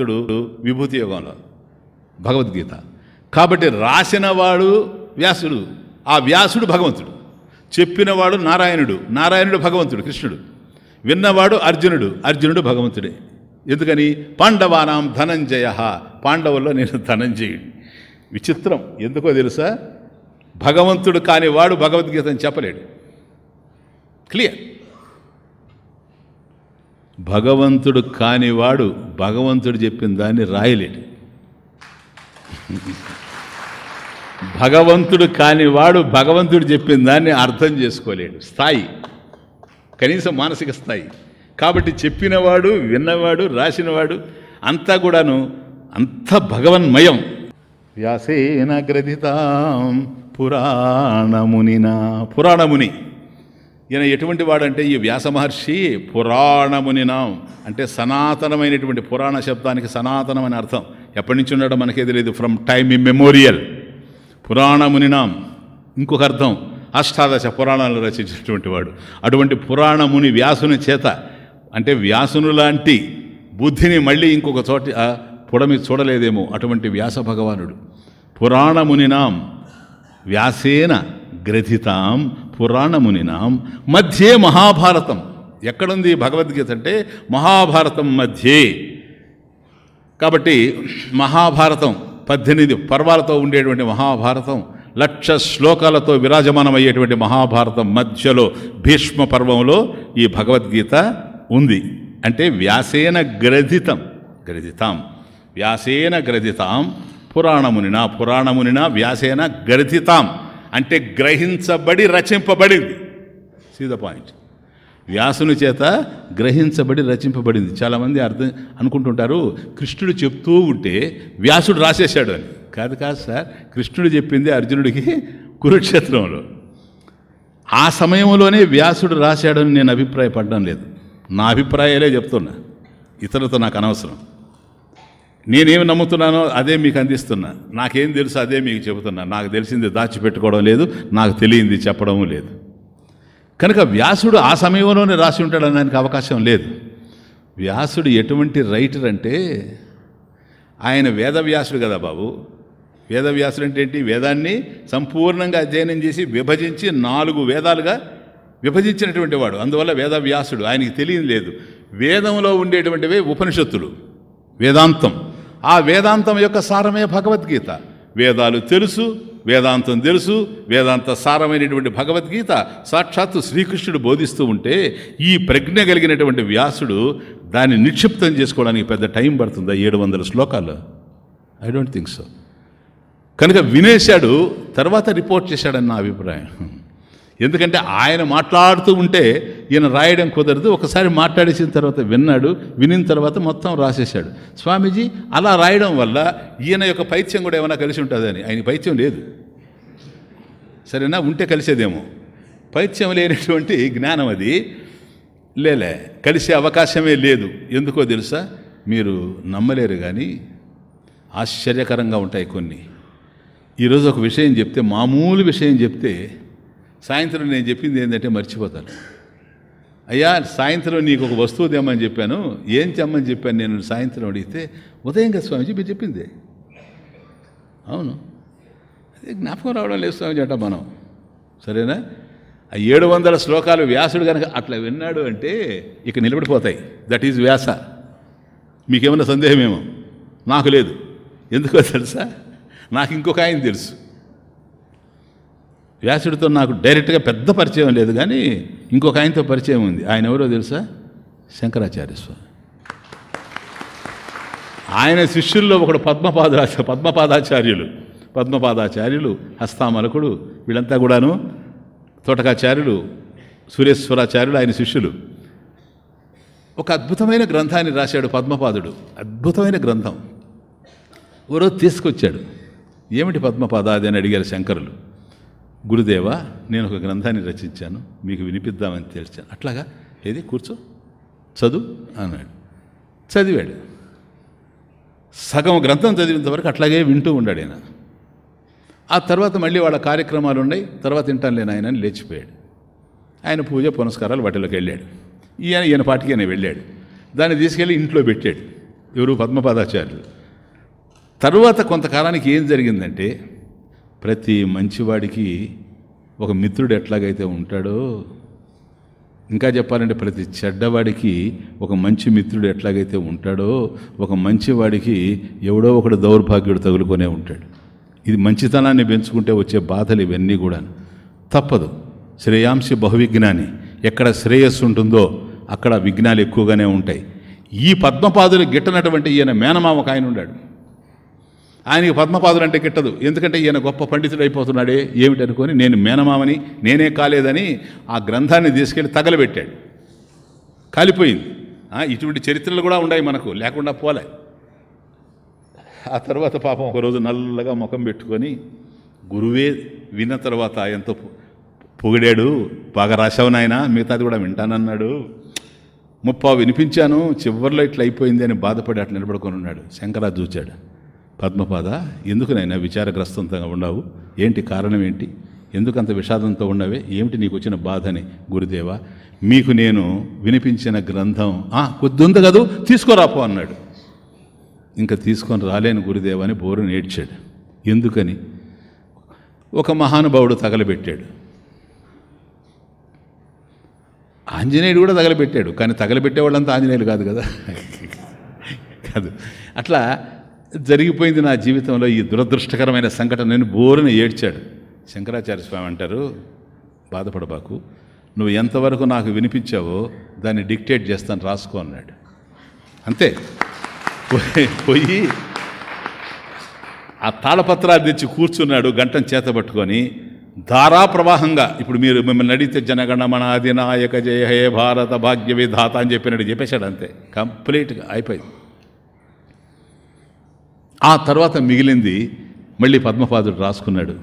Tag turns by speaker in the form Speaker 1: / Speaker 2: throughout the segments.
Speaker 1: భక్తుడు విభూతి యోగంలో భగవద్గీత కాబట్టి రాసినవాడు వ్యాసుడు ఆ వ్యాసుడు భగవంతుడు చెప్పినవాడు నారాయణుడు నారాయణుడు భగవంతుడు కృష్ణుడు విన్నవాడు అర్జునుడు అర్జునుడు భగవంతుడే ఎందుకని పాండవానాం ధనంజయ పాండవుల్లో నేను ధనంజయుడు విచిత్రం ఎందుకో తెలుసా భగవంతుడు కానివాడు భగవద్గీతను చెప్పలేడు క్లియర్ భగవంతుడు కానివాడు భగవంతుడు చెప్పిన దాన్ని రాయలేడు భగవంతుడు కానివాడు భగవంతుడు చెప్పిన దాన్ని అర్థం చేసుకోలేడు స్థాయి కనీసం మానసిక స్థాయి కాబట్టి చెప్పినవాడు విన్నవాడు రాసినవాడు అంతా కూడాను అంత భగవన్మయం వ్యాసేన గ్రథితాం పురాణముని పురాణముని ఈయన ఎటువంటి వాడంటే ఈ వ్యాస మహర్షి పురాణమునినాం అంటే సనాతనమైనటువంటి పురాణ శబ్దానికి సనాతనం అని అర్థం ఎప్పటి నుంచి ఉన్నాడో మనకే తెలియదు ఫ్రమ్ టైమ్ మెమోరియల్ పురాణమునినాం ఇంకొక అర్థం అష్టాదశ పురాణాలు రచించినటువంటి వాడు అటువంటి పురాణముని వ్యాసుని చేత అంటే వ్యాసును లాంటి బుద్ధిని మళ్ళీ ఇంకొక చోట పొడమి చూడలేదేమో అటువంటి వ్యాస భగవానుడు పురాణమునినాం వ్యాసేన గ్రథితాం పురాణమునినా మధ్యే మహాభారతం ఎక్కడుంది భగవద్గీత అంటే మహాభారతం మధ్యే కాబట్టి మహాభారతం పద్దెనిమిది పర్వాలతో ఉండేటువంటి మహాభారతం లక్ష శ్లోకాలతో విరాజమానమయ్యేటువంటి మహాభారతం మధ్యలో భీష్మ పర్వంలో ఈ భగవద్గీత ఉంది అంటే వ్యాసేన గ్రథితం గ్రథితాం వ్యాసేన గ్రథితాం పురాణమునినా పురాణమునినా వ్యాసేన గ్రథితాం అంటే గ్రహించబడి రచింపబడింది సీ ద పాయింట్ వ్యాసుని చేత గ్రహించబడి రచింపబడింది చాలామంది అర్థం అనుకుంటుంటారు కృష్ణుడు చెప్తూ ఉంటే వ్యాసుడు రాసేశాడు అని కాదు కాదు సార్ కృష్ణుడు చెప్పింది అర్జునుడికి కురుక్షేత్రంలో ఆ సమయంలోనే వ్యాసుడు రాశాడని నేను అభిప్రాయపడడం లేదు నా అభిప్రాయాలే చెప్తున్నా ఇతరులతో నాకు అనవసరం నేనేమి నమ్ముతున్నానో అదే మీకు అందిస్తున్నా నాకేం తెలుసు అదే మీకు చెబుతున్నా నాకు తెలిసింది దాచిపెట్టుకోవడం లేదు నాకు తెలియంది చెప్పడము లేదు కనుక వ్యాసుడు ఆ సమయంలోనే రాసి ఉంటాడని ఆయనకు అవకాశం లేదు వ్యాసుడు ఎటువంటి రైటర్ అంటే ఆయన వేదవ్యాసుడు కదా బాబు వేదవ్యాసుడు అంటే ఏంటి వేదాన్ని సంపూర్ణంగా అధ్యయనం చేసి విభజించి నాలుగు వేదాలుగా విభజించినటువంటి వాడు అందువల్ల వేదవ్యాసుడు ఆయనకి తెలియదు లేదు వేదంలో ఉండేటువంటివే ఉపనిషత్తులు వేదాంతం ఆ వేదాంతం యొక్క సారమే భగవద్గీత వేదాలు తెలుసు వేదాంతం తెలుసు వేదాంత సారమైనటువంటి భగవద్గీత సాక్షాత్తు శ్రీకృష్ణుడు బోధిస్తూ ఉంటే ఈ ప్రజ్ఞ కలిగినటువంటి వ్యాసుడు దాన్ని నిక్షిప్తం చేసుకోవడానికి పెద్ద టైం పడుతుందా ఏడు వందల శ్లోకాలు ఐ డోంట్ థింక్ సో కనుక వినేశాడు తర్వాత రిపోర్ట్ చేశాడని నా అభిప్రాయం ఎందుకంటే ఆయన మాట్లాడుతూ ఉంటే ఈయన రాయడం కుదరదు ఒకసారి మాట్లాడేసిన తర్వాత విన్నాడు వినిన తర్వాత మొత్తం రాసేశాడు స్వామీజీ అలా రాయడం వల్ల ఈయన యొక్క పైత్యం కూడా ఏమైనా కలిసి ఉంటుందని ఆయన పైత్యం లేదు సరేనా ఉంటే కలిసేదేమో పైత్యం లేనటువంటి జ్ఞానం అది లేలే కలిసే అవకాశమే లేదు ఎందుకో తెలుసా మీరు నమ్మలేరు కానీ ఆశ్చర్యకరంగా ఉంటాయి కొన్ని ఈరోజు ఒక విషయం చెప్తే మామూలు విషయం చెప్తే సాయంత్రం నేను చెప్పింది ఏంటంటే మర్చిపోతాను అయ్యా సాయంత్రం నీకు ఒక వస్తువు తెమ్మని చెప్పాను ఏం తెమ్మని చెప్పాను నేను సాయంత్రం అడిగితే ఉదయం కదా స్వామిజీ మీరు చెప్పింది అవును అదే జ్ఞాపకం రావడం లేదు స్వామిజీ అంట మనం సరేనా ఆ ఏడు వందల శ్లోకాలు వ్యాసుడు కనుక అట్లా విన్నాడు అంటే ఇక నిలబడిపోతాయి దట్ ఈజ్ వ్యాస మీకేమన్నా సందేహమేమో నాకు లేదు ఎందుకో తెలుసా నాకు ఇంకొక ఆయన తెలుసు వ్యాసుడితో నాకు డైరెక్ట్గా పెద్ద పరిచయం లేదు కానీ ఇంకొక ఆయనతో పరిచయం ఉంది ఆయన ఎవరో తెలుసా శంకరాచార్య స్వామి ఆయన శిష్యుల్లో ఒకడు పద్మపాద పద్మపాదాచార్యులు పద్మపాదాచార్యులు హస్తామలకుడు వీళ్ళంతా కూడాను తోటకాచార్యులు సూర్యేశ్వరాచార్యులు ఆయన శిష్యులు ఒక అద్భుతమైన గ్రంథాన్ని రాశాడు పద్మపాదుడు అద్భుతమైన గ్రంథం ఓరో తీసుకొచ్చాడు ఏమిటి పద్మపాద అని అడిగారు శంకరులు గురుదేవా నేను ఒక గ్రంథాన్ని రచించాను మీకు వినిపిద్దామని తేల్చాను అట్లాగా ఏది కూర్చో చదువు అన్నాడు చదివాడు సగం గ్రంథం చదివినంతవరకు అట్లాగే వింటూ ఉన్నాడు ఆయన ఆ తర్వాత మళ్ళీ వాళ్ళ కార్యక్రమాలు ఉన్నాయి తర్వాత తింటాను లేని ఆయన లేచిపోయాడు ఆయన పూజ పునస్కారాలు వాటిలోకి వెళ్ళాడు ఈయన ఈయన పాటికి ఆయన వెళ్ళాడు దాన్ని తీసుకెళ్ళి ఇంట్లో పెట్టాడు ఎవరు పద్మపాదాచార్యులు తర్వాత కొంతకాలానికి ఏం జరిగిందంటే ప్రతి మంచివాడికి ఒక మిత్రుడు ఎట్లాగైతే ఉంటాడో ఇంకా చెప్పాలంటే ప్రతి చెడ్డవాడికి ఒక మంచి మిత్రుడు ఎట్లాగైతే ఉంటాడో ఒక మంచివాడికి ఎవడో ఒకడు దౌర్భాగ్యుడు తగులుకొనే ఉంటాడు ఇది మంచితనాన్ని పెంచుకుంటే వచ్చే బాధలు ఇవన్నీ కూడా తప్పదు శ్రేయాంశి బహువిజ్ఞాని ఎక్కడ శ్రేయస్సు ఉంటుందో అక్కడ విఘ్నాలు ఎక్కువగానే ఉంటాయి ఈ పద్మపాదులు గిట్టనటువంటి ఈయన మేనమామ ఒక ఆయన ఉన్నాడు ఆయనకి పద్మపాదులు అంటే గిట్టదు ఎందుకంటే ఈయన గొప్ప పండితుడు అయిపోతున్నాడే ఏమిటనుకొని నేను మేనమామని నేనే కాలేదని ఆ గ్రంథాన్ని తీసుకెళ్ళి తగలబెట్టాడు కాలిపోయింది ఇటువంటి చరిత్రలు కూడా ఉన్నాయి మనకు లేకుండా పోలే ఆ తర్వాత పాపం ఒకరోజు నల్లగా ముఖం పెట్టుకొని గురువే విన్న తర్వాత ఎంతో పొగిడాడు బాగా రాశావు నాయన మిగతాది కూడా వింటానన్నాడు ముప్పావు వినిపించాను చివరిలో ఇట్లా అయిపోయింది అని బాధపడి అట్లా నిలబడుకొని ఉన్నాడు శంకరా చూచాడు పద్మపాద ఎందుకు నాయన విచారగ్రస్తంతంగా ఉండవు ఏంటి కారణం ఏంటి ఎందుకంత విషాదంతో ఉన్నవే ఏమిటి నీకు వచ్చిన బాధని గురుదేవ మీకు నేను వినిపించిన గ్రంథం ఆ కొద్ది ఉంది కదూ తీసుకురాపో అన్నాడు ఇంకా తీసుకొని రాలేను గురుదేవ అని బోరు నేడ్చాడు ఎందుకని ఒక మహానుభావుడు తగలబెట్టాడు ఆంజనేయుడు కూడా తగలబెట్టాడు కానీ తగలబెట్టేవాళ్ళంతా ఆంజనేయులు కాదు కదా కాదు అట్లా జరిగిపోయింది నా జీవితంలో ఈ దురదృష్టకరమైన సంఘటన నేను బోరున ఏడ్చాడు శంకరాచార్య స్వామి అంటారు బాధపడబాకు నువ్వు ఎంతవరకు నాకు వినిపించావో దాన్ని డిక్టేట్ చేస్తాను రాసుకో అన్నాడు అంతే పోయి ఆ తాళపత్రాలు తెచ్చి కూర్చున్నాడు గంటను చేతబట్టుకొని ధారా ప్రవాహంగా ఇప్పుడు మీరు మిమ్మల్ని అడిగితే జనగణమన అధినాయక జయ హే భారత భాగ్య విధాత అని చెప్పినట్టు చెప్పేశాడు అంతే కంప్లీట్గా అయిపోయింది ఆ తర్వాత మిగిలింది మళ్ళీ పద్మపాదుడు రాసుకున్నాడు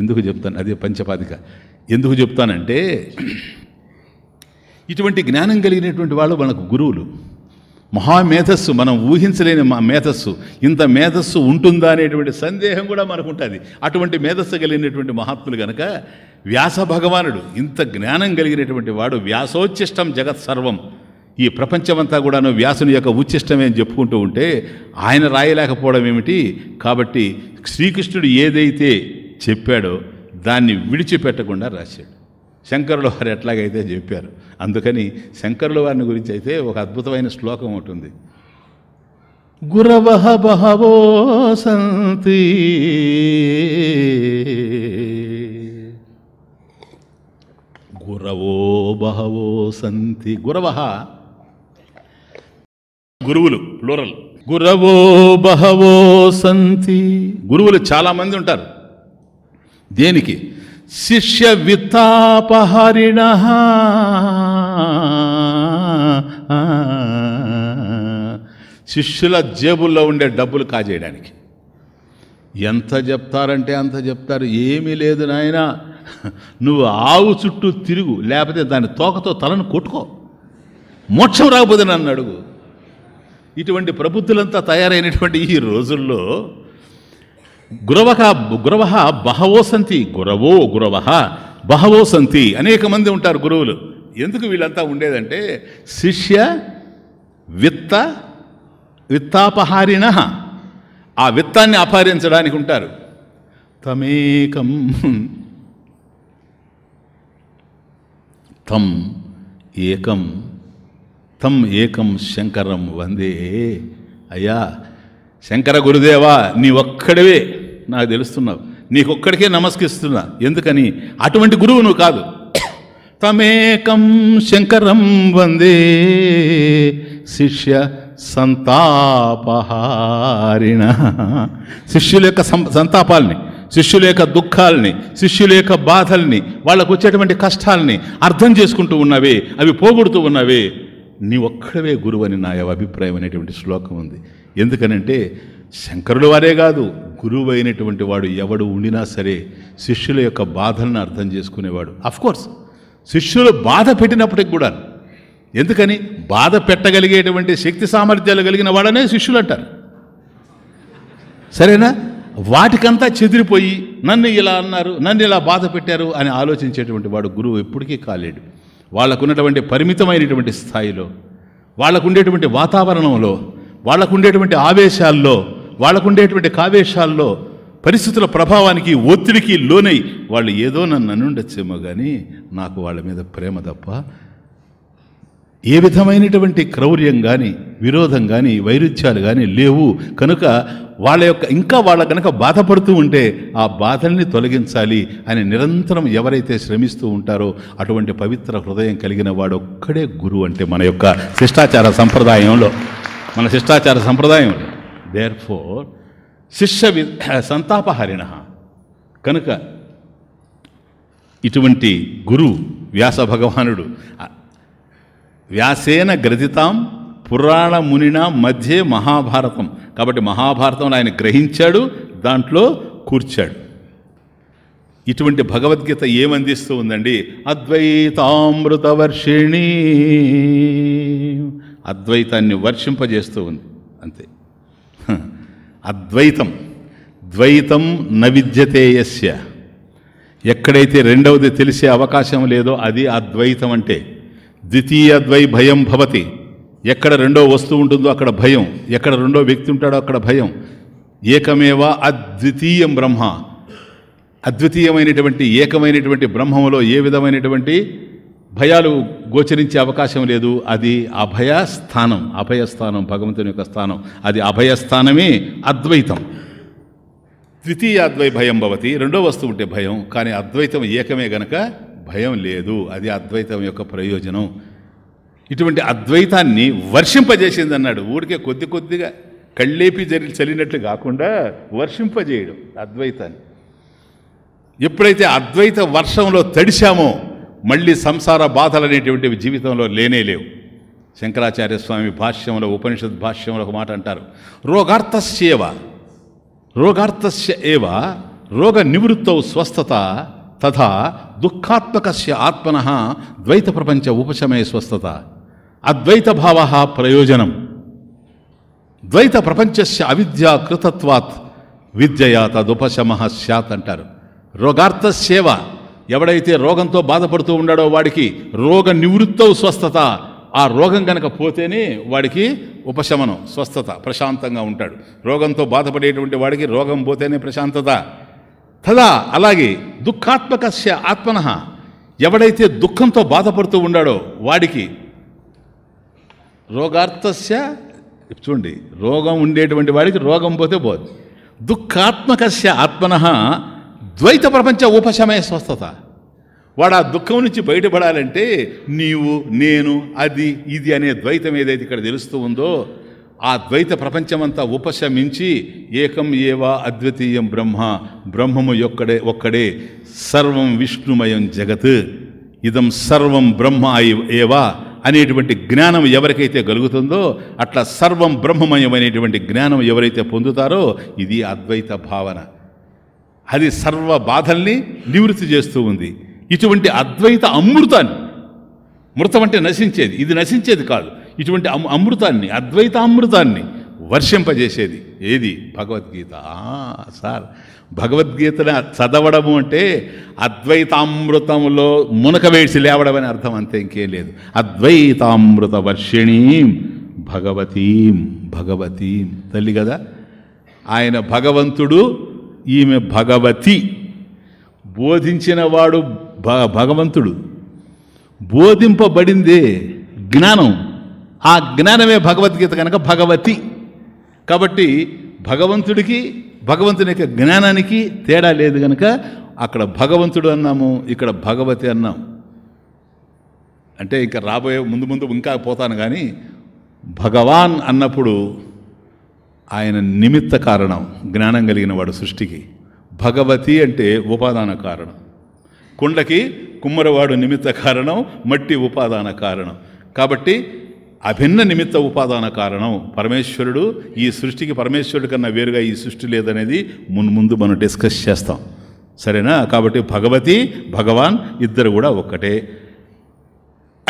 Speaker 1: ఎందుకు చెప్తాను అదే పంచపాదిక ఎందుకు చెప్తానంటే ఇటువంటి జ్ఞానం కలిగినటువంటి వాళ్ళు మనకు గురువులు మహామేధస్సు మనం ఊహించలేని మా మేధస్సు ఇంత మేధస్సు ఉంటుందా అనేటువంటి సందేహం కూడా మనకు ఉంటుంది అటువంటి మేధస్సు కలిగినటువంటి మహాత్ములు గనక వ్యాస భగవానుడు ఇంత జ్ఞానం కలిగినటువంటి వాడు వ్యాసోచిష్టం జగత్ సర్వం ఈ ప్రపంచమంతా కూడాను వ్యాసుని యొక్క ఉచ్చిష్టమే అని చెప్పుకుంటూ ఉంటే ఆయన రాయలేకపోవడం ఏమిటి కాబట్టి శ్రీకృష్ణుడు ఏదైతే చెప్పాడో దాన్ని విడిచిపెట్టకుండా రాశాడు శంకరుల వారు ఎట్లాగైతే చెప్పారు అందుకని శంకరుల వారిని గురించి అయితే ఒక అద్భుతమైన శ్లోకం ఉంటుంది
Speaker 2: గురవహ బహవో సంతి
Speaker 1: గురవో బహవో సంతి గురవహ గురువులు ప్లూరల్ గురవో బహవో సంతి గురువులు చాలామంది ఉంటారు దేనికి శిష్య విత్తాపహరిణ శిష్యుల జేబుల్లో ఉండే డబ్బులు కాజేయడానికి ఎంత చెప్తారంటే అంత చెప్తారు ఏమీ లేదు నాయన నువ్వు ఆవు చుట్టూ తిరుగు లేకపోతే దాని తోకతో తలను కొట్టుకో మోక్షం రాకపోతే నన్ను అడుగు ఇటువంటి ప్రబుద్ధులంతా తయారైనటువంటి ఈ రోజుల్లో గురవహ గురవహ బహవో సంతి గురవో గురవహ బహవో సంతి అనేక మంది ఉంటారు గురువులు ఎందుకు వీళ్ళంతా ఉండేదంటే శిష్య విత్త విత్తాపహారిణ ఆ విత్తాన్ని అపహరించడానికి ఉంటారు తమేకం తం ఏకం తం ఏకం శంకరం వందే అయ్యా శంకర గురుదేవా నీ ఒక్కడివే నాకు తెలుస్తున్నావు నీకొక్కడికే నమస్కరిస్తున్నా ఎందుకని అటువంటి గురువు నువ్వు కాదు తమేకం శంకరం వందే శిష్య సంతాపహారిణ శిష్యుల యొక్క సంతాపాలని శిష్యుల యొక్క దుఃఖాలని శిష్యుల యొక్క బాధల్ని వాళ్ళకు వచ్చేటువంటి కష్టాలని అర్థం చేసుకుంటూ ఉన్నవే అవి పోగొడుతూ ఉన్నవే నీ ఒక్కడవే గురువు అని నా అభిప్రాయం అనేటువంటి శ్లోకం ఉంది ఎందుకనంటే శంకరుడు వారే కాదు గురువు అయినటువంటి వాడు ఎవడు ఉండినా సరే శిష్యుల యొక్క బాధలను అర్థం చేసుకునేవాడు కోర్స్ శిష్యులు బాధ పెట్టినప్పటికి కూడా ఎందుకని బాధ పెట్టగలిగేటువంటి శక్తి సామర్థ్యాలు కలిగిన వాడనే శిష్యులు అంటారు సరేనా వాటికంతా చెదిరిపోయి నన్ను ఇలా అన్నారు నన్ను ఇలా బాధ పెట్టారు అని ఆలోచించేటువంటి వాడు గురువు ఎప్పటికీ కాలేడు వాళ్ళకున్నటువంటి పరిమితమైనటువంటి స్థాయిలో ఉండేటువంటి వాతావరణంలో వాళ్ళకుండేటువంటి ఆవేశాల్లో వాళ్ళకుండేటువంటి కావేశాల్లో పరిస్థితుల ప్రభావానికి ఒత్తిడికి లోనై వాళ్ళు ఏదో నన్ను నన్నుండొచ్చేమో కానీ నాకు వాళ్ళ మీద ప్రేమ తప్ప ఏ విధమైనటువంటి క్రౌర్యం కానీ విరోధం కానీ వైరుధ్యాలు కానీ లేవు కనుక వాళ్ళ యొక్క ఇంకా వాళ్ళ కనుక బాధపడుతూ ఉంటే ఆ బాధల్ని తొలగించాలి అని నిరంతరం ఎవరైతే శ్రమిస్తూ ఉంటారో అటువంటి పవిత్ర హృదయం కలిగిన వాడు ఒక్కడే గురువు అంటే మన యొక్క శిష్టాచార సంప్రదాయంలో మన శిష్టాచార సంప్రదాయంలో దేర్ ఫోర్ శిష్య వి సంతాపహరిణ కనుక ఇటువంటి గురు వ్యాస భగవానుడు వ్యాసేన గ్రథితాం పురాణ మునిన మధ్యే మహాభారతం కాబట్టి మహాభారతంలో ఆయన గ్రహించాడు దాంట్లో కూర్చాడు ఇటువంటి భగవద్గీత ఏమందిస్తూ ఉందండి అద్వైతామృతవర్షిణి అద్వైతాన్ని వర్షింపజేస్తూ ఉంది అంతే అద్వైతం ద్వైతం నవిద్యతేయస్య ఎక్కడైతే రెండవది తెలిసే అవకాశం లేదో అది అద్వైతం అంటే ద్వితీయ ద్వై భయం భవతి ఎక్కడ రెండో వస్తువు ఉంటుందో అక్కడ భయం ఎక్కడ రెండో వ్యక్తి ఉంటాడో అక్కడ భయం ఏకమేవ అద్వితీయం బ్రహ్మ అద్వితీయమైనటువంటి ఏకమైనటువంటి బ్రహ్మంలో ఏ విధమైనటువంటి భయాలు గోచరించే అవకాశం లేదు అది అభయస్థానం అభయస్థానం భగవంతుని యొక్క స్థానం అది అభయస్థానమే అద్వైతం ద్వితీయాద్వై భయం భవతి రెండో వస్తువు ఉంటే భయం కానీ అద్వైతం ఏకమే గనక భయం లేదు అది అద్వైతం యొక్క ప్రయోజనం ఇటువంటి అద్వైతాన్ని వర్షింపజేసింది అన్నాడు ఊరికే కొద్ది కొద్దిగా కళ్ళేపి జరి చలినట్లు కాకుండా వర్షింపజేయడం అద్వైతాన్ని ఎప్పుడైతే అద్వైత వర్షంలో తడిశామో మళ్ళీ సంసార బాధలు అనేటువంటివి జీవితంలో లేనే లేవు శంకరాచార్య స్వామి భాష్యంలో ఉపనిషత్ భాష్యంలో ఒక మాట అంటారు రోగార్థస్యేవ రోగార్థస్య ఏవ రోగ నివృత్తవు స్వస్థత తథా దుఃఖాత్మక ఆత్మన ద్వైత ప్రపంచ ఉపశమయ స్వస్థత అద్వైత భావ ప్రయోజనం ద్వైత ప్రపంచస్య అవిద్యా కృతత్వాత్ విద్యయా తదుపశమ సత్ అంటారు సేవ ఎవడైతే రోగంతో బాధపడుతూ ఉండాడో వాడికి రోగ నివృత్తవు స్వస్థత ఆ రోగం కనుక పోతేనే వాడికి ఉపశమనం స్వస్థత ప్రశాంతంగా ఉంటాడు రోగంతో బాధపడేటువంటి వాడికి రోగం పోతేనే ప్రశాంతత తదా అలాగే దుఃఖాత్మకస్య ఆత్మన ఎవడైతే దుఃఖంతో బాధపడుతూ ఉన్నాడో వాడికి రోగార్థస్య చూడండి రోగం ఉండేటువంటి వాడికి రోగం పోతే పోదు దుఃఖాత్మకస్య ఆత్మన ద్వైత ప్రపంచ ఉపశమయ స్వస్థత వాడు ఆ దుఃఖం నుంచి బయటపడాలంటే నీవు నేను అది ఇది అనే ద్వైతం ఏదైతే ఇక్కడ తెలుస్తూ ఉందో ఆ ద్వైత ప్రపంచమంతా ఉపశమించి ఏకం ఏవా అద్వితీయం బ్రహ్మ బ్రహ్మము యొక్కడే ఒక్కడే సర్వం విష్ణుమయం జగత్ ఇదం సర్వం బ్రహ్మ ఏవా అనేటువంటి జ్ఞానం ఎవరికైతే కలుగుతుందో అట్లా సర్వం బ్రహ్మమయమైనటువంటి జ్ఞానం ఎవరైతే పొందుతారో ఇది అద్వైత భావన అది సర్వ బాధల్ని నివృత్తి చేస్తూ ఉంది ఇటువంటి అద్వైత అమృతాన్ని మృతం అంటే నశించేది ఇది నశించేది కాదు ఇటువంటి అమ అమృతాన్ని అద్వైతామృతాన్ని వర్షింపజేసేది ఏది భగవద్గీత సార్ భగవద్గీతను చదవడము అంటే అద్వైతామృతంలో మునక వేసి లేవడం అని అర్థం అంతే ఇంకేం లేదు అద్వైతామృత వర్షిణీం భగవతీం భగవతీం తల్లి కదా ఆయన భగవంతుడు ఈమె భగవతి బోధించినవాడు భగవంతుడు బోధింపబడిందే జ్ఞానం ఆ జ్ఞానమే భగవద్గీత కనుక భగవతి కాబట్టి భగవంతుడికి భగవంతుని యొక్క జ్ఞానానికి తేడా లేదు కనుక అక్కడ భగవంతుడు అన్నాము ఇక్కడ భగవతి అన్నాం అంటే ఇంకా రాబోయే ముందు ముందు ఇంకా పోతాను కానీ భగవాన్ అన్నప్పుడు ఆయన నిమిత్త కారణం జ్ఞానం కలిగిన వాడు సృష్టికి భగవతి అంటే ఉపాదాన కారణం కుండకి కుమ్మరవాడు నిమిత్త కారణం మట్టి ఉపాదాన కారణం కాబట్టి అభిన్న నిమిత్త ఉపాదాన కారణం పరమేశ్వరుడు ఈ సృష్టికి పరమేశ్వరుడు కన్నా వేరుగా ఈ సృష్టి లేదనేది మున్ముందు మనం డిస్కస్ చేస్తాం సరేనా కాబట్టి భగవతి భగవాన్ ఇద్దరు కూడా ఒక్కటే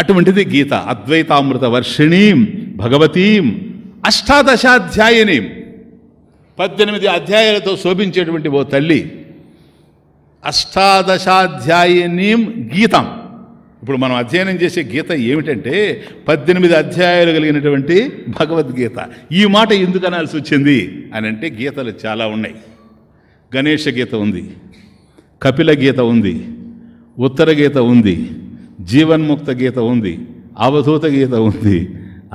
Speaker 1: అటువంటిది గీత అద్వైతామృత వర్షిణీం భగవతీం అష్టాదశాధ్యాయనీం పద్దెనిమిది అధ్యాయాలతో శోభించేటువంటి ఓ తల్లి అష్టాదశాధ్యాయనీం గీతం ఇప్పుడు మనం అధ్యయనం చేసే గీత ఏమిటంటే పద్దెనిమిది అధ్యాయాలు కలిగినటువంటి భగవద్గీత ఈ మాట ఎందుకు అనాల్సి వచ్చింది అని అంటే గీతలు చాలా ఉన్నాయి గణేష గీత ఉంది కపిల గీత ఉంది ఉత్తర గీత ఉంది జీవన్ముక్త గీత ఉంది అవధూత గీత ఉంది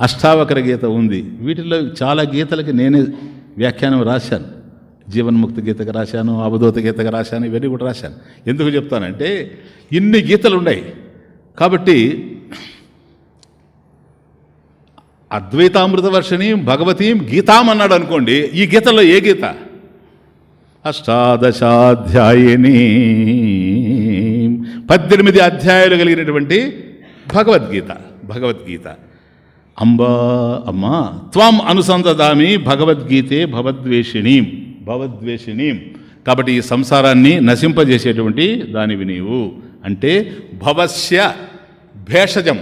Speaker 1: అష్టావకర గీత ఉంది వీటిలో చాలా గీతలకి నేనే వ్యాఖ్యానం రాశాను జీవన్ముక్త గీతకు రాశాను అవధూత గీతకు రాశాను ఇవన్నీ కూడా రాశాను ఎందుకు చెప్తానంటే ఇన్ని గీతలు ఉన్నాయి కాబట్టి అద్వైతామృత వర్షిణి భగవతీం గీతాం అన్నాడు అనుకోండి ఈ గీతలో ఏ గీత అష్టాదశాధ్యాయని పద్దెనిమిది అధ్యాయాలు కలిగినటువంటి భగవద్గీత భగవద్గీత అంబా అమ్మ త్వం అనుసంధదామి భగవద్గీతే భవద్వేషిణీం భవద్వేషిణీం కాబట్టి ఈ సంసారాన్ని నశింపజేసేటువంటి దానివి నీవు అంటే భవస్య భేషజం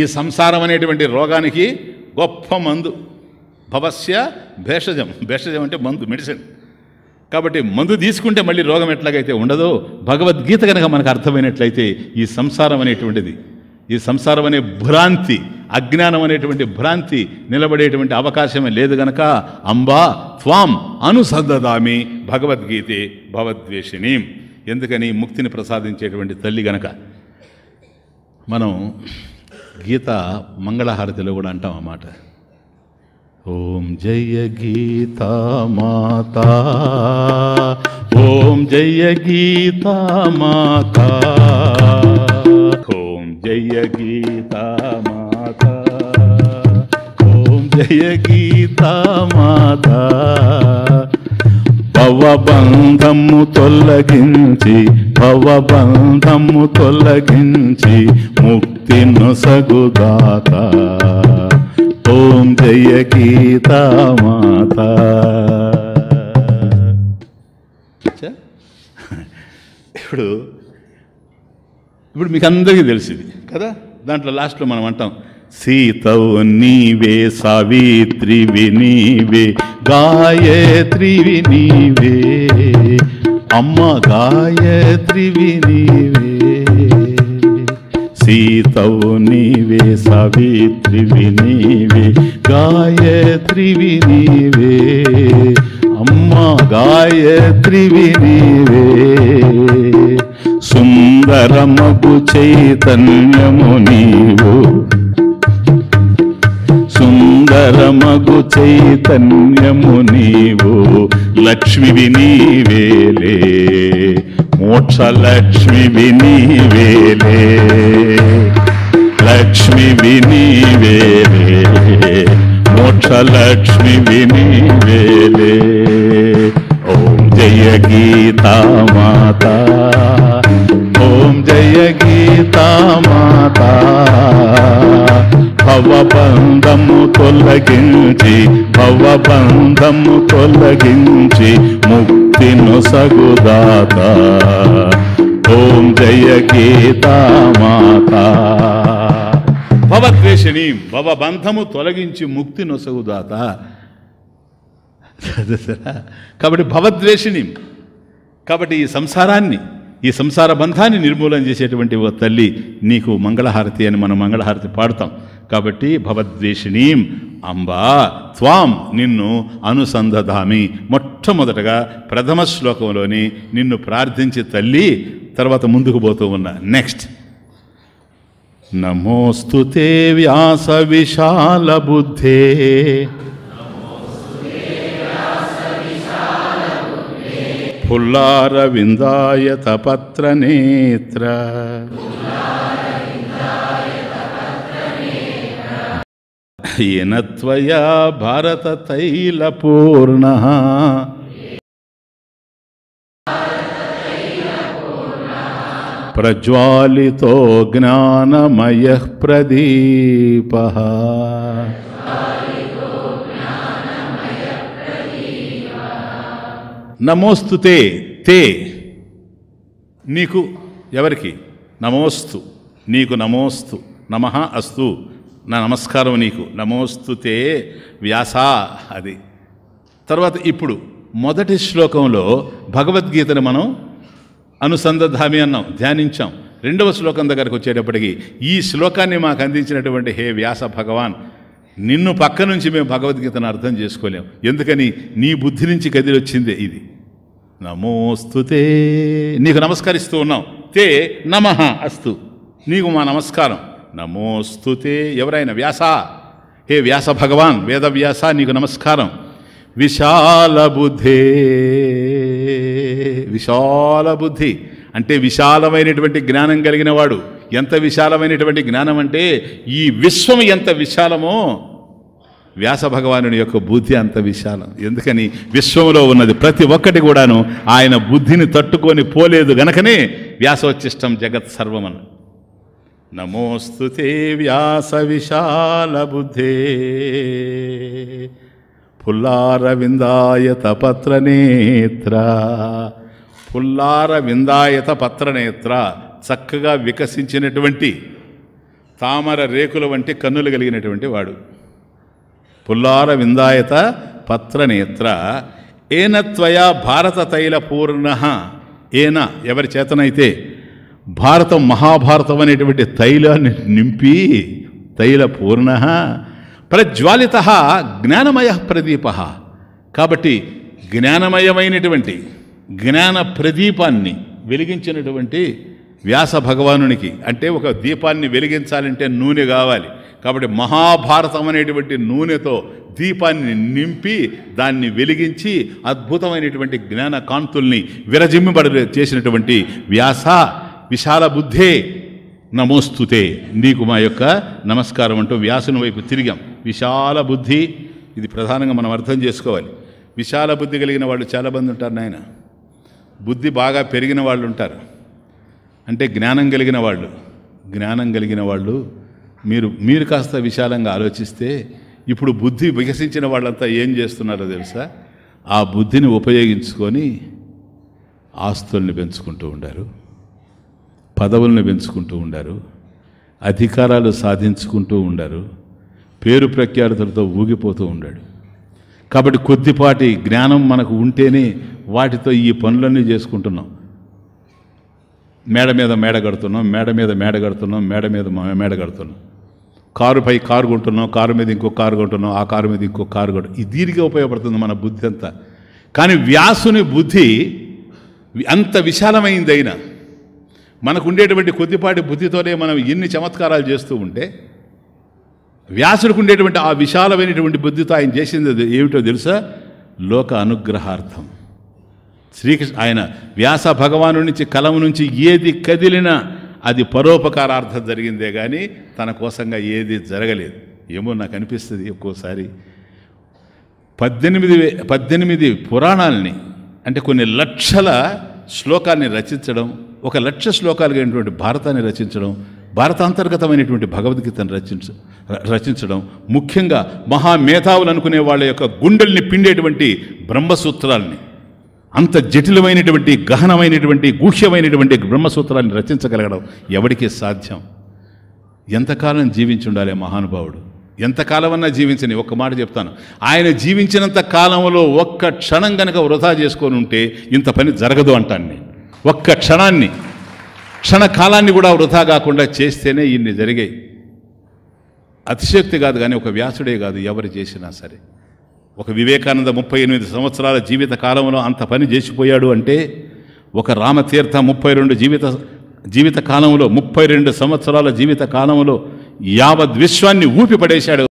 Speaker 1: ఈ సంసారం అనేటువంటి రోగానికి గొప్ప మందు భవస్య భేషజం భేషజం అంటే మందు మెడిసిన్ కాబట్టి మందు తీసుకుంటే మళ్ళీ రోగం ఎట్లాగైతే ఉండదో భగవద్గీత కనుక మనకు అర్థమైనట్లయితే ఈ సంసారం అనేటువంటిది ఈ సంసారం అనే భ్రాంతి అజ్ఞానం అనేటువంటి భ్రాంతి నిలబడేటువంటి అవకాశమే లేదు గనక అంబా త్వాం అనుసంధదామి భగవద్గీతే భవద్వేషిణీం ఎందుకని ముక్తిని ప్రసాదించేటువంటి తల్లి గనక మనం గీత మంగళహారతిలో కూడా అంటాం అన్నమాట
Speaker 2: ఓం జయ గీత మాత ఓం జయ గీతా మాత ఓం జయ గీతా మాతా ఓం జయ గీతా మాతా భవబంధము తొలగించి భవబంధము తొలగించి ముక్తి నొసగుదాత ఓం జయ గీతామాత
Speaker 1: ఇప్పుడు ఇప్పుడు మీకు అందరికీ తెలిసింది కదా దాంట్లో లాస్ట్లో మనం అంటాం
Speaker 2: సీతౌ నీవే సవిత్రివి నీవే గాయత్రివి నీవే అమ్మ గాయత్రివి నీవే సీతౌ నీవే సవిత్రివి నీవే గాయత్రివి నీవే అమ్మ గాయత్రివి నీవే సుందరమగు చైతన్యము నీవు పరమగు చైతన్యము నీవు లక్ష్మివి నీవేలే మోక్ష లక్ష్మివి నీవేలే లక్ష్మివి నీవేలే మోక్ష లక్ష్మివి నీవేలే ఓం జయ గీతా మాత ఓం జయ గీతా మాత భవబంధము తొలగించి భవబంధము తొలగించి ముక్తిను సగుదాత ఓం జయ మాత
Speaker 1: భవద్వేషిణి భవబంధము తొలగించి ముక్తి నొసగుదాత కాబట్టి భవద్వేషిణి కాబట్టి ఈ సంసారాన్ని ఈ సంసార బంధాన్ని నిర్మూలన చేసేటువంటి ఓ తల్లి నీకు మంగళహారతి అని మనం మంగళహారతి పాడతాం కాబట్టి భవద్వేషిణీం అంబా త్వాం నిన్ను అనుసంధామి మొట్టమొదటగా ప్రథమ శ్లోకంలోని నిన్ను ప్రార్థించి తల్లి తర్వాత ముందుకు పోతూ ఉన్నా నెక్స్ట్ నమోస్తు వ్యాస విశాల బుద్ధే पुल्लारविन्दाय तपत्रनेत्र येन त्वया भारततैलपूर्णः प्रज्वालितो प्रदीपः నమోస్తు తే తే నీకు ఎవరికి నమోస్తు నీకు నమోస్తు నమ అస్తు నా నమస్కారం నీకు నమోస్తు తే వ్యాస అది తర్వాత ఇప్పుడు మొదటి శ్లోకంలో భగవద్గీతను మనం అనుసంధామి అన్నాం ధ్యానించాం రెండవ శ్లోకం దగ్గరకు వచ్చేటప్పటికి ఈ శ్లోకాన్ని మాకు అందించినటువంటి హే వ్యాస భగవాన్ నిన్ను పక్క నుంచి మేము భగవద్గీతను అర్థం చేసుకోలేము ఎందుకని నీ బుద్ధి నుంచి కదిలొచ్చిందే ఇది నమోస్తుతే నీకు నమస్కరిస్తూ ఉన్నాం తే నమ అస్తు నీకు మా నమస్కారం నమోస్తుతే ఎవరైనా వ్యాస హే వ్యాస భగవాన్ వేదవ్యాస నీకు నమస్కారం విశాల బుద్ధే విశాల బుద్ధి అంటే విశాలమైనటువంటి జ్ఞానం కలిగిన వాడు ఎంత విశాలమైనటువంటి జ్ఞానం అంటే ఈ విశ్వం ఎంత విశాలమో వ్యాస భగవానుని యొక్క బుద్ధి అంత విశాలం ఎందుకని విశ్వంలో ఉన్నది ప్రతి ఒక్కటి కూడాను ఆయన బుద్ధిని తట్టుకొని పోలేదు గనకనే వ్యాసోచిష్టం జగత్ సర్వమన్ నమోస్తు వ్యాస విశాల బుద్ధే పుల్లారవిందాయ తపత్ర నేత్ర పుల్లార విందాయత పత్రనేత్ర చక్కగా వికసించినటువంటి తామర రేకుల వంటి కన్నులు కలిగినటువంటి వాడు పుల్లార విందాయత పత్రనేత్ర ఏన త్వయా భారత తైల పూర్ణ ఏన ఎవరి చేతనైతే భారతం మహాభారతం అనేటువంటి తైలాన్ని నింపి తైల పూర్ణ ప్రజ్వాలిత జ్ఞానమయ ప్రదీప కాబట్టి జ్ఞానమయమైనటువంటి జ్ఞాన ప్రదీపాన్ని వెలిగించినటువంటి వ్యాస భగవానునికి అంటే ఒక దీపాన్ని వెలిగించాలంటే నూనె కావాలి కాబట్టి మహాభారతం అనేటువంటి నూనెతో దీపాన్ని నింపి దాన్ని వెలిగించి అద్భుతమైనటువంటి జ్ఞాన కాంతుల్ని విరజిమ్మిబడి చేసినటువంటి వ్యాస విశాల బుద్ధే నమోస్తుతే నీకు మా యొక్క నమస్కారం అంటూ వ్యాసుని వైపు తిరిగాం విశాల బుద్ధి ఇది ప్రధానంగా మనం అర్థం చేసుకోవాలి విశాల బుద్ధి కలిగిన వాళ్ళు చాలామంది ఉంటారు నాయన బుద్ధి బాగా పెరిగిన వాళ్ళు ఉంటారు అంటే జ్ఞానం కలిగిన వాళ్ళు జ్ఞానం కలిగిన వాళ్ళు మీరు మీరు కాస్త విశాలంగా ఆలోచిస్తే ఇప్పుడు బుద్ధి వికసించిన వాళ్ళంతా ఏం చేస్తున్నారో తెలుసా ఆ బుద్ధిని ఉపయోగించుకొని ఆస్తుల్ని పెంచుకుంటూ ఉండారు పదవుల్ని పెంచుకుంటూ ఉండారు అధికారాలు సాధించుకుంటూ ఉండారు పేరు ప్రఖ్యాతులతో ఊగిపోతూ ఉండాడు కాబట్టి కొద్దిపాటి జ్ఞానం మనకు ఉంటేనే వాటితో ఈ పనులన్నీ చేసుకుంటున్నాం మేడ మీద మేడ కడుతున్నాం మేడ మీద మేడ కడుతున్నాం మేడ మీద మేడ కడుతున్నాం కారుపై కారు కొంటున్నాం కారు మీద ఇంకో కారు కొంటున్నాం ఆ కారు మీద ఇంకో కారు కొంటున్నాం ఇది దీనికి ఉపయోగపడుతుంది మన బుద్ధి అంతా కానీ వ్యాసుని బుద్ధి అంత విశాలమైంది అయినా మనకు ఉండేటువంటి కొద్దిపాటి బుద్ధితోనే మనం ఎన్ని చమత్కారాలు చేస్తూ ఉంటే వ్యాసుడికి ఉండేటువంటి ఆ విశాలమైనటువంటి బుద్ధితో ఆయన చేసింది ఏమిటో తెలుసా లోక అనుగ్రహార్థం శ్రీకృష్ణ ఆయన వ్యాస భగవాను నుంచి కలం నుంచి ఏది కదిలినా అది పరోపకారార్థం జరిగిందే కానీ తన కోసంగా ఏది జరగలేదు ఏమో నాకు అనిపిస్తుంది ఒక్కోసారి పద్దెనిమిది పద్దెనిమిది పురాణాలని అంటే కొన్ని లక్షల శ్లోకాన్ని రచించడం ఒక లక్ష శ్లోకాలు అయినటువంటి భారతాన్ని రచించడం భారతాంతర్గతమైనటువంటి భగవద్గీతను రచించ రచించడం ముఖ్యంగా మహామేధావులు అనుకునే వాళ్ళ యొక్క గుండెల్ని పిండేటువంటి బ్రహ్మసూత్రాలని అంత జటిలమైనటువంటి గహనమైనటువంటి గూహ్యమైనటువంటి బ్రహ్మసూత్రాన్ని రచించగలగడం ఎవరికి సాధ్యం ఎంతకాలం జీవించి ఉండాలి మహానుభావుడు ఎంతకాలమన్నా జీవించని ఒక్క మాట చెప్తాను ఆయన జీవించినంత కాలంలో ఒక్క క్షణం గనక వృధా చేసుకొని ఉంటే ఇంత పని జరగదు అంటాను నేను ఒక్క క్షణాన్ని క్షణకాలాన్ని కూడా వృధా కాకుండా చేస్తేనే ఇన్ని జరిగాయి అతిశక్తి కాదు కానీ ఒక వ్యాసుడే కాదు ఎవరు చేసినా సరే ఒక వివేకానంద ముప్పై ఎనిమిది సంవత్సరాల జీవిత కాలంలో అంత పని చేసిపోయాడు అంటే ఒక రామతీర్థ ముప్పై రెండు జీవిత జీవిత కాలంలో ముప్పై రెండు సంవత్సరాల జీవిత కాలంలో యావద్విశ్వాన్ని ఊపి పడేశాడు